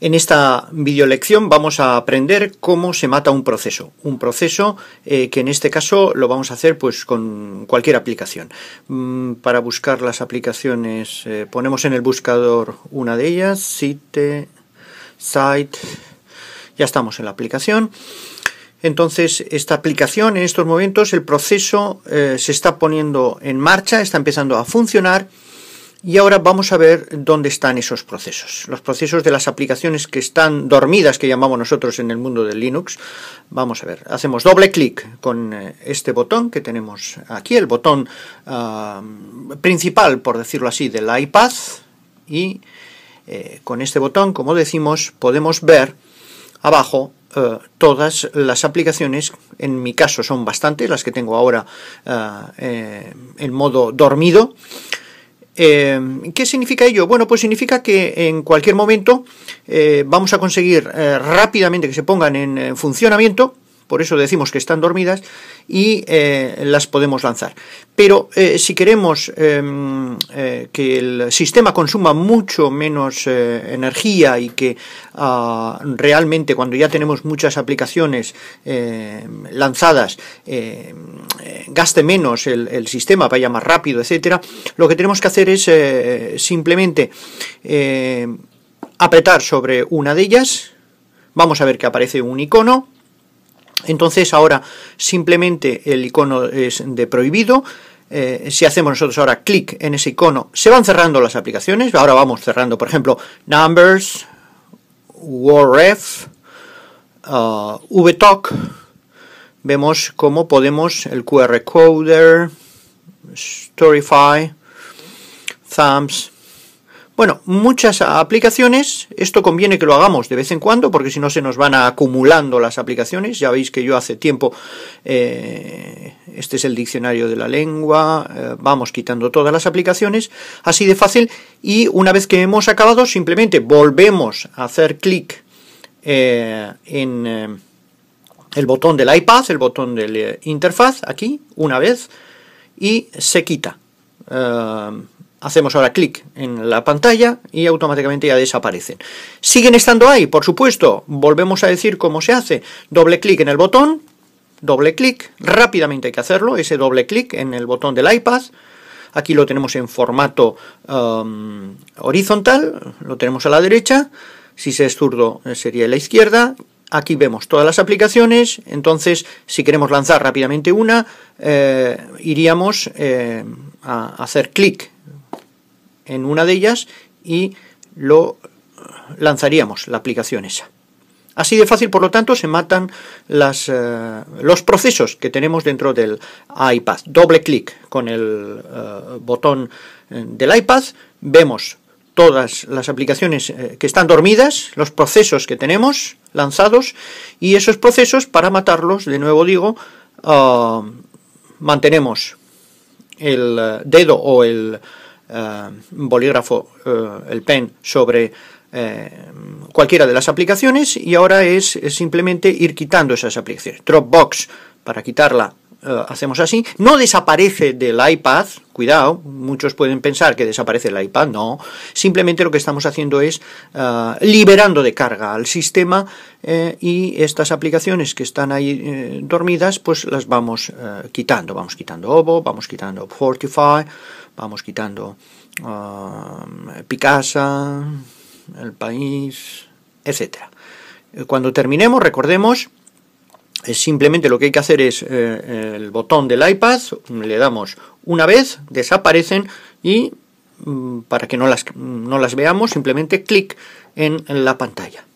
En esta videolección vamos a aprender cómo se mata un proceso, un proceso eh, que en este caso lo vamos a hacer pues con cualquier aplicación. Mm, para buscar las aplicaciones eh, ponemos en el buscador una de ellas, site, site, ya estamos en la aplicación. Entonces, esta aplicación en estos momentos, el proceso eh, se está poniendo en marcha, está empezando a funcionar y ahora vamos a ver dónde están esos procesos. Los procesos de las aplicaciones que están dormidas, que llamamos nosotros en el mundo del Linux. Vamos a ver, hacemos doble clic con eh, este botón que tenemos aquí, el botón ah, principal, por decirlo así, del iPad. Y eh, con este botón, como decimos, podemos ver abajo eh, todas las aplicaciones, en mi caso son bastantes, las que tengo ahora ah, en modo dormido, Em, ¿Qué significa ello? Bueno, pues significa que en cualquier momento eh, vamos a conseguir eh, rápidamente que se pongan en funcionamiento por eso decimos que están dormidas y eh, las podemos lanzar. Pero eh, si queremos eh, que el sistema consuma mucho menos energía y que ah, realmente cuando ya tenemos muchas aplicaciones lanzadas gaste menos el, el, sistema, vaya más rápido, etcétera, lo que tenemos que hacer es simplemente apretar sobre una de ellas. Vamos a ver que aparece un icono entonces ahora simplemente el icono es de prohibido. Eh, si hacemos nosotros ahora clic en ese icono, se van cerrando las aplicaciones. Ahora vamos cerrando, por ejemplo, Numbers, WordRef, uh, VTalk. Vemos cómo podemos el QR Coder, Storify, Thumbs, bueno, muchas aplicaciones, esto conviene que lo hagamos de vez en cuando, porque si no se nos van acumulando las aplicaciones, ya veis que yo hace tiempo, eh, este es el diccionario de la lengua, eh, vamos quitando todas las aplicaciones, así de fácil, y una vez que hemos acabado, simplemente volvemos a hacer clic eh, en el botón del iPad, el botón de la interfaz, aquí, una vez, y se quita hacemos ahora clic en la pantalla y automáticamente ya desaparecen. Siguen estando ahí, por supuesto. Volvemos a decir cómo se hace. Doble clic en el botón, doble clic, rápidamente hay que hacerlo, ese doble clic en el botón del iPad. Aquí lo tenemos en formato um, horizontal, lo tenemos a la derecha. Si se es zurdo eh, sería a la izquierda aquí vemos todas las aplicaciones, entonces si queremos lanzar rápidamente una, eh, iríamos eh, a hacer clic en una de ellas y lo lanzaríamos, la aplicación esa. Así de fácil, por lo tanto, se matan las, eh, los procesos que tenemos dentro del iPad. Doble clic con el eh, botón eh, del iPad, vemos todas las aplicaciones que están dormidas, los procesos que tenemos lanzados y esos procesos para matarlos, de nuevo digo, ah, mantenemos el dedo o el eh, bolígrafo, eh, el pen, sobre eh, cualquiera de las aplicaciones y ahora es simplemente ir quitando esas aplicaciones. Dropbox, para quitarla eh, hacemos así. No desaparece del iPad, cuidado, muchos pueden pensar que desaparece el iPad, no. Simplemente lo que estamos haciendo es eh, liberando de carga al sistema eh, y estas aplicaciones que están ahí dormidas, pues las vamos quitando. Vamos quitando OVO, vamos quitando Fortify, vamos quitando Picasa, El País, etcétera. Cuando terminemos, recordemos simplemente lo que hay que hacer es eh, el botón del iPad, le damos una vez, desaparecen y mm, para que no las, no las veamos, simplemente clic en la pantalla.